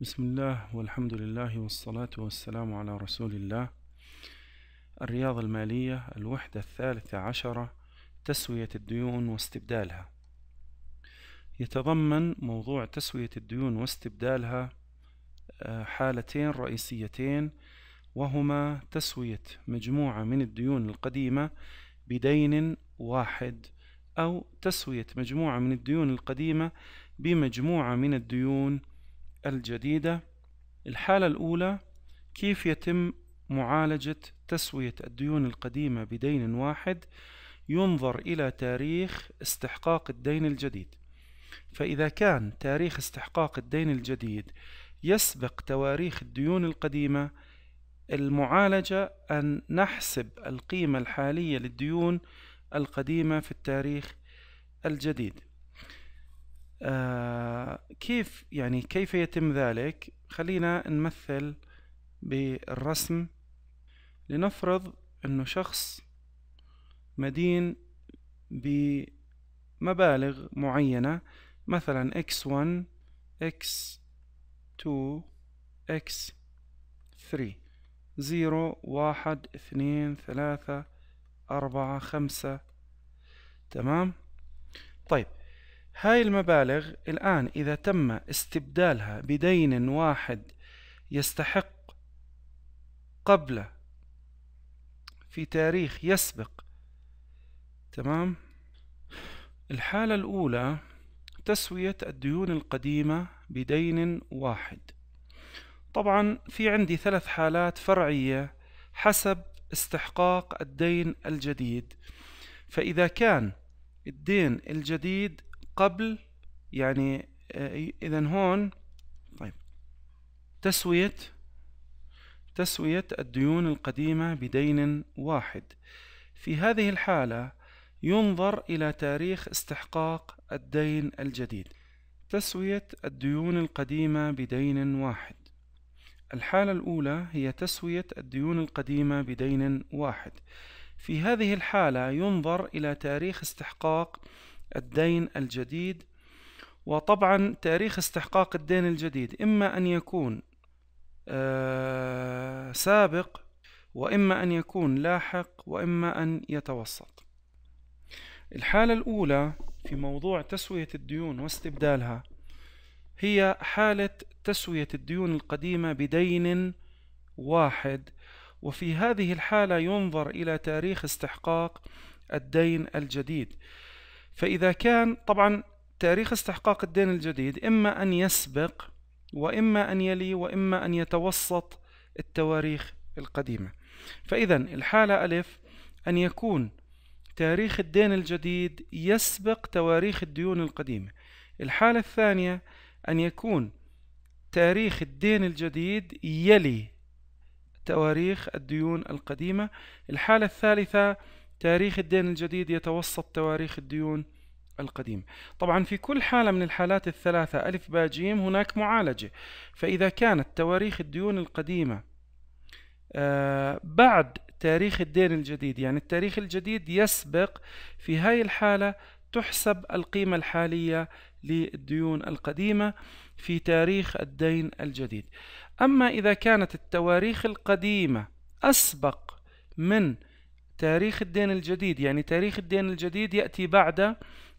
بسم الله والحمد لله والصلاة والسلام على رسول الله الرياضة المالية الوحدة الثالثة عشرة تسوية الديون واستبدالها يتضمن موضوع تسوية الديون واستبدالها آه، حالتين رئيسيتين وهما تسوية مجموعة من الديون القديمة بدين واحد أو تسوية مجموعة من الديون القديمة بمجموعة من الديون الجديدة الحالة الأولى كيف يتم معالجة تسوية الديون القديمة بدين واحد ينظر إلى تاريخ استحقاق الدين الجديد فإذا كان تاريخ استحقاق الدين الجديد يسبق تواريخ الديون القديمة المعالجة أن نحسب القيمة الحالية للديون القديمة في التاريخ الجديد آه كيف يعني كيف يتم ذلك خلينا نمثل بالرسم لنفرض انه شخص مدين بمبالغ معينة مثلا x1 x2 x3 0 1 2 3 4 5 تمام طيب هاي المبالغ الآن إذا تم استبدالها بدين واحد يستحق قبل في تاريخ يسبق تمام الحالة الأولى تسوية الديون القديمة بدين واحد طبعا في عندي ثلاث حالات فرعية حسب استحقاق الدين الجديد فإذا كان الدين الجديد قبل يعني آه، اذا هون طيب تسوية تسوية الديون القديمة بدين واحد في هذه الحالة ينظر إلى تاريخ استحقاق الدين الجديد تسوية الديون القديمة بدين واحد الحالة الأولى هي تسوية الديون القديمة بدين واحد في هذه الحالة ينظر إلى تاريخ استحقاق الدين الجديد وطبعا تاريخ استحقاق الدين الجديد إما أن يكون آه، سابق وإما أن يكون لاحق وإما أن يتوسط الحالة الأولى في موضوع تسوية الديون واستبدالها هي حالة تسوية الديون القديمة بدين واحد وفي هذه الحالة ينظر إلى تاريخ استحقاق الدين الجديد فإذا كان طبعا تاريخ استحقاق الدين الجديد إما أن يسبق وإما أن يلي وإما أن يتوسط التواريخ القديمة فإذا الحالة ألف أن يكون تاريخ الدين الجديد يسبق تواريخ الديون القديمة الحالة الثانية أن يكون تاريخ الدين الجديد يلي تواريخ الديون القديمة الحالة الثالثة تاريخ الدين الجديد يتوسط تواريخ الديون القديم طبعا في كل حالة من الحالات الثلاثة ألف باء جيم هناك معالجة فإذا كانت تواريخ الديون القديمة آه، بعد تاريخ الدين الجديد يعني التاريخ الجديد يسبق في هاي الحالة تحسب القيمة الحالية للديون القديمة في تاريخ الدين الجديد أما إذا كانت التواريخ القديمة أسبق من تاريخ الدين الجديد يعني تاريخ الدين الجديد يأتي بعد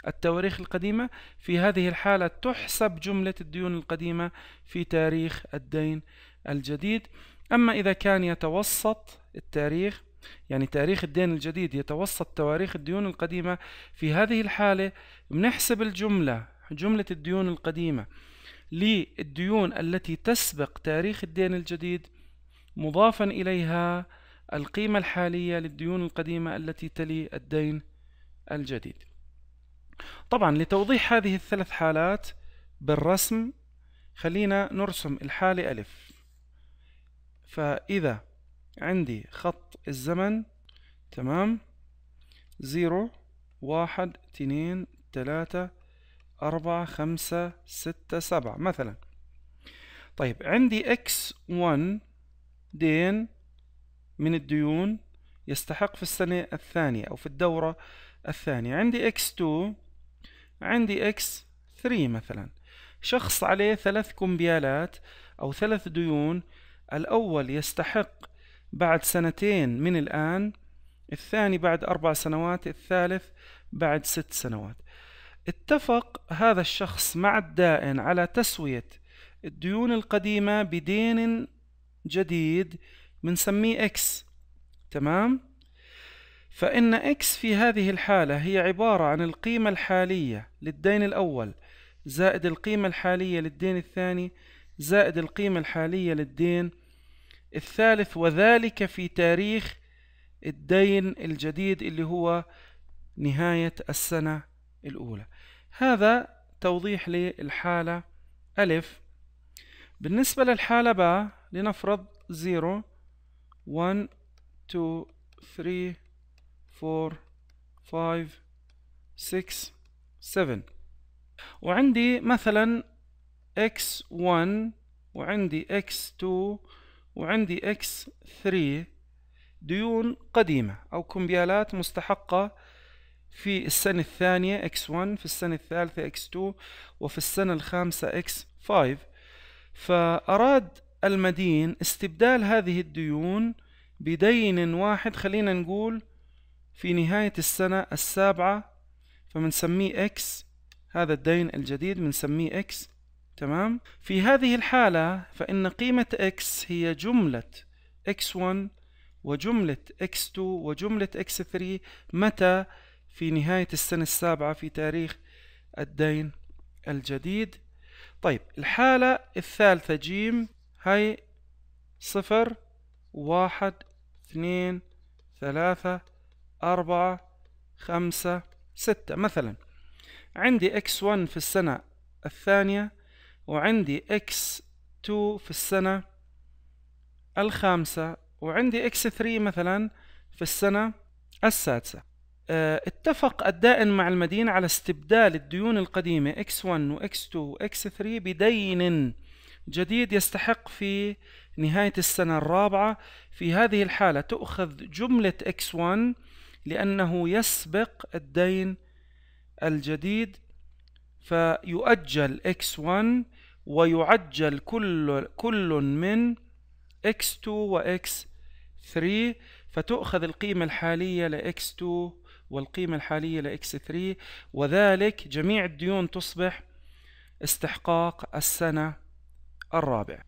التواريخ القديمة في هذه الحالة تحسب جملة الديون القديمة في تاريخ الدين الجديد أما إذا كان يتوسط التاريخ يعني تاريخ الدين الجديد يتوسط تواريخ الديون القديمة في هذه الحالة بنحسب الجملة جملة الديون القديمة للديون التي تسبق تاريخ الدين الجديد مضافا إليها القيمة الحالية للديون القديمة التي تلي الدين الجديد طبعا لتوضيح هذه الثلاث حالات بالرسم خلينا نرسم الحالة ألف فإذا عندي خط الزمن تمام زيرو واحد اثنين ثلاثة أربعة خمسة ستة سبعة مثلا طيب عندي x1 دين من الديون يستحق في السنة الثانية أو في الدورة الثانية عندي X2 عندي X3 مثلا شخص عليه ثلاث كمبيالات أو ثلاث ديون الأول يستحق بعد سنتين من الآن الثاني بعد أربع سنوات الثالث بعد ست سنوات اتفق هذا الشخص مع الدائن على تسوية الديون القديمة بدين جديد بنسميه x تمام فإن x في هذه الحالة هي عبارة عن القيمة الحالية للدين الأول زائد القيمة الحالية للدين الثاني زائد القيمة الحالية للدين الثالث وذلك في تاريخ الدين الجديد اللي هو نهاية السنة الأولى هذا توضيح للحالة ألف بالنسبة للحالة باء لنفرض زيرو 1 2 3 4 5 6 7 وعندي مثلا x1 وعندي x2 وعندي x3 ديون قديمة أو كمبيالات مستحقة في السنة الثانية x1 في السنة الثالثة x2 وفي السنة الخامسة x5 فأراد المدين استبدال هذه الديون بدين واحد خلينا نقول في نهاية السنة السابعة فمنسميه إكس هذا الدين الجديد منسميه إكس تمام في هذه الحالة فإن قيمة إكس هي جملة X1 وجملة X2 وجملة X3 متى في نهاية السنة السابعة في تاريخ الدين الجديد طيب الحالة الثالثة جيم هاي صفر واحد اثنين ثلاثة أربعة خمسة ستة مثلا عندي x1 في السنة الثانية وعندي x2 في السنة الخامسة وعندي x3 مثلا في السنة السادسة آه، اتفق الدائن مع المدين على استبدال الديون القديمة x1 و x2 و x3 بدين جديد يستحق في نهاية السنة الرابعة في هذه الحالة تؤخذ جملة X1 لأنه يسبق الدين الجديد فيؤجل X1 ويعجل كل كل من X2 و X3 فتؤخذ القيمة الحالية ل X2 والقيمة الحالية ل X3 وذلك جميع الديون تصبح استحقاق السنة الرابع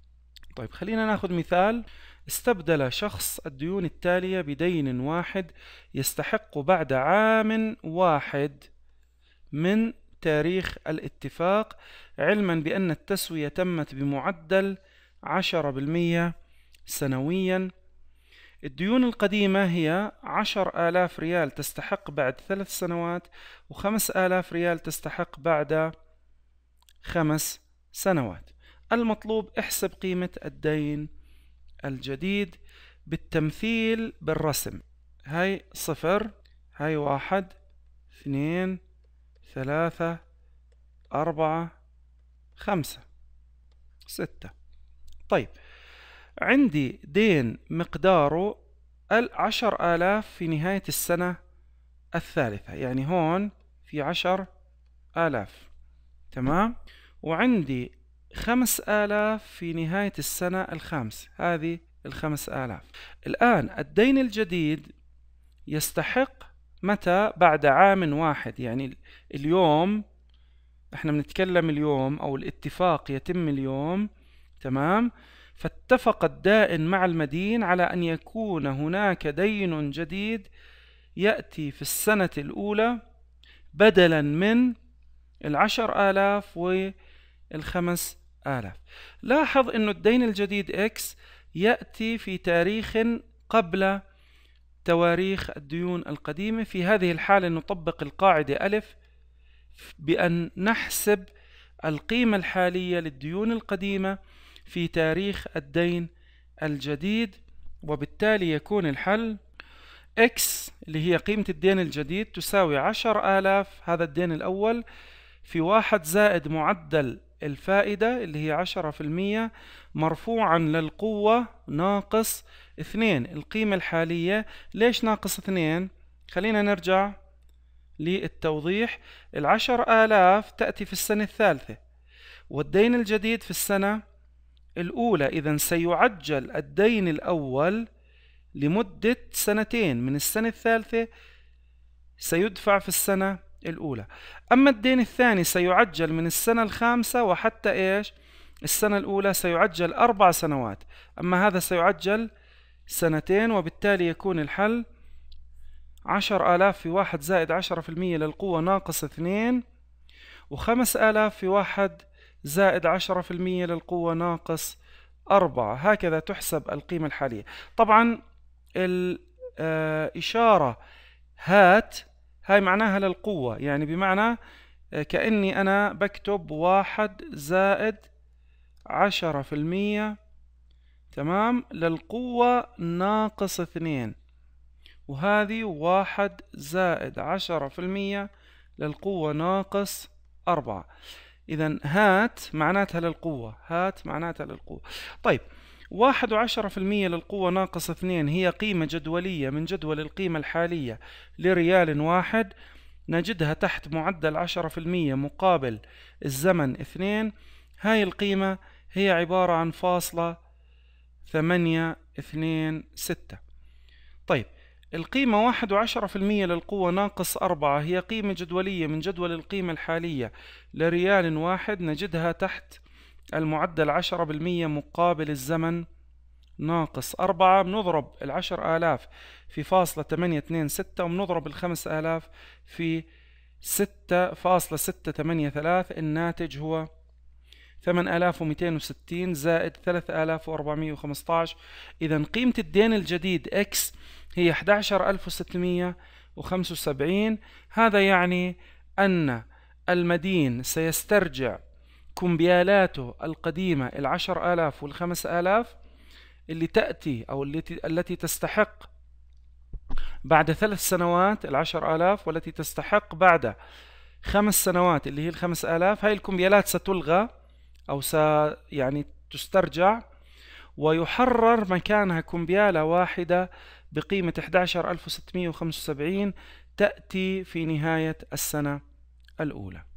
طيب خلينا ناخذ مثال استبدل شخص الديون التالية بدين واحد يستحق بعد عام واحد من تاريخ الاتفاق علما بأن التسوية تمت بمعدل 10% سنويا الديون القديمة هي 10000 ريال تستحق بعد ثلاث سنوات و5000 ريال تستحق بعد خمس سنوات المطلوب احسب قيمة الدين الجديد بالتمثيل بالرسم هاي صفر هاي واحد اثنين ثلاثة أربعة خمسة ستة طيب عندي دين مقداره العشر آلاف في نهاية السنة الثالثة يعني هون في عشر آلاف تمام وعندي خمس آلاف في نهاية السنة الخامسة هذه الخمس آلاف الآن الدين الجديد يستحق متى بعد عام واحد يعني اليوم احنا بنتكلم اليوم او الاتفاق يتم اليوم تمام فاتفق الدائن مع المدين على ان يكون هناك دين جديد يأتي في السنة الأولى بدلا من العشر آلاف والخمس آلاف لاحظ أن الدين الجديد X يأتي في تاريخ قبل تواريخ الديون القديمة في هذه الحالة نطبق القاعدة ألف بأن نحسب القيمة الحالية للديون القديمة في تاريخ الدين الجديد وبالتالي يكون الحل X اللي هي قيمة الدين الجديد تساوي عشر آلاف هذا الدين الأول في واحد زائد معدل الفائدة اللي هي عشرة في المية مرفوعا للقوة ناقص اثنين القيمة الحالية ليش ناقص اثنين خلينا نرجع للتوضيح العشر آلاف تأتي في السنة الثالثة والدين الجديد في السنة الأولى إذا سيعجل الدين الأول لمدة سنتين من السنة الثالثة سيدفع في السنة الأولى أما الدين الثاني سيعجل من السنة الخامسة وحتى إيش السنة الأولى سيعجل أربع سنوات أما هذا سيعجل سنتين وبالتالي يكون الحل عشر آلاف في واحد زائد عشرة في المية للقوة ناقص اثنين وخمس آلاف في واحد زائد عشرة في المية للقوة ناقص أربعة هكذا تحسب القيمة الحالية طبعا الإشارة آه، هات هاي معناها للقوة يعني بمعنى آه، كأني أنا بكتب واحد زائد عشرة في المية تمام للقوة ناقص اثنين وهذه واحد زائد عشرة في المية للقوة ناقص أربعة إذا هات معناتها للقوة هات معناتها للقوة طيب واحد وعشرة في المية للقوة ناقص اثنين هي قيمة جدولية من جدول القيمة الحالية لريال واحد نجدها تحت معدل عشرة في المية مقابل الزمن اثنين هاي القيمة هي عبارة عن فاصلة ثمانية اثنين ستة طيب القيمة واحد وعشرة في المية للقوة ناقص أربعة هي قيمة جدولية من جدول القيمة الحالية لريال واحد نجدها تحت المعدل عشرة بالمية مقابل الزمن ناقص أربعة بنضرب العشر آلاف في فاصلة تمانية اتنين ستة وبنضرب الخمس آلاف في ستة فاصلة ستة تمانية ثلاث الناتج هو ثمن آلاف ومئتين وستين زائد ثلاث آلاف وأربعمية وخمسطعش إذا قيمة الدين الجديد إكس هي أحد عشر ألف وستمية وخمسة وسبعين هذا يعني أن المدين سيسترجع كمبيالاته القديمة العشر آلاف والخمس آلاف اللي تأتي أو التي التي تستحق بعد ثلاث سنوات العشر آلاف والتي تستحق بعد خمس سنوات اللي هي الخمس آلاف هاي الكمبيالات ستلغى أو س يعني تسترجع ويحرر مكانها كمبيالة واحدة بقيمة 11675 تأتي في نهاية السنة الأولى